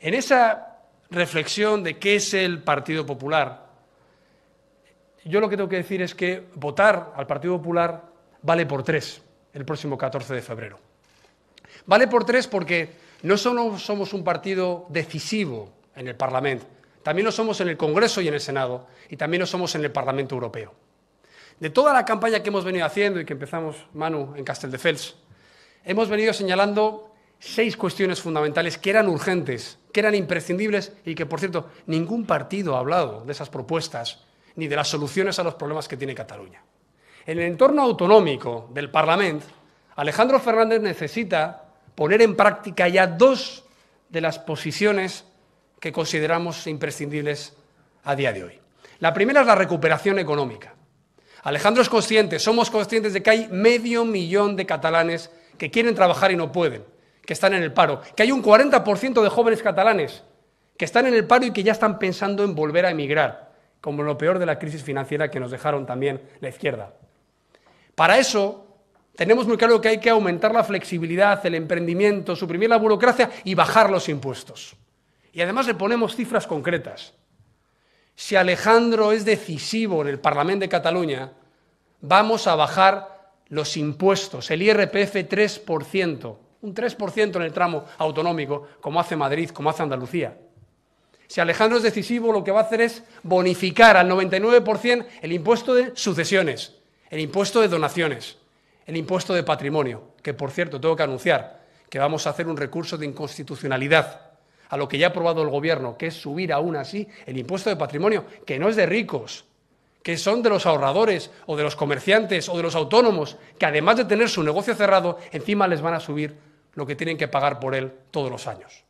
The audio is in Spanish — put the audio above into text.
En esa reflexión de qué es el Partido Popular, yo lo que tengo que decir es que votar al Partido Popular vale por tres el próximo 14 de febrero. Vale por tres porque no solo somos un partido decisivo en el Parlamento, también lo somos en el Congreso y en el Senado, y también lo somos en el Parlamento Europeo. De toda la campaña que hemos venido haciendo y que empezamos, Manu, en Casteldefels, hemos venido señalando seis cuestiones fundamentales que eran urgentes, que eran imprescindibles y que, por cierto, ningún partido ha hablado de esas propuestas ni de las soluciones a los problemas que tiene Cataluña. En el entorno autonómico del Parlamento, Alejandro Fernández necesita poner en práctica ya dos de las posiciones que consideramos imprescindibles a día de hoy. La primera es la recuperación económica. Alejandro es consciente, somos conscientes de que hay medio millón de catalanes que quieren trabajar y no pueden que están en el paro, que hay un 40% de jóvenes catalanes que están en el paro y que ya están pensando en volver a emigrar, como lo peor de la crisis financiera que nos dejaron también la izquierda. Para eso tenemos muy claro que hay que aumentar la flexibilidad, el emprendimiento, suprimir la burocracia y bajar los impuestos. Y además le ponemos cifras concretas. Si Alejandro es decisivo en el Parlamento de Cataluña, vamos a bajar los impuestos, el IRPF 3% un 3% en el tramo autonómico, como hace Madrid, como hace Andalucía. Si Alejandro es decisivo, lo que va a hacer es bonificar al 99% el impuesto de sucesiones, el impuesto de donaciones, el impuesto de patrimonio, que por cierto tengo que anunciar que vamos a hacer un recurso de inconstitucionalidad a lo que ya ha aprobado el gobierno, que es subir aún así el impuesto de patrimonio, que no es de ricos, que son de los ahorradores o de los comerciantes o de los autónomos, que además de tener su negocio cerrado, encima les van a subir lo que tienen que pagar por él todos los años.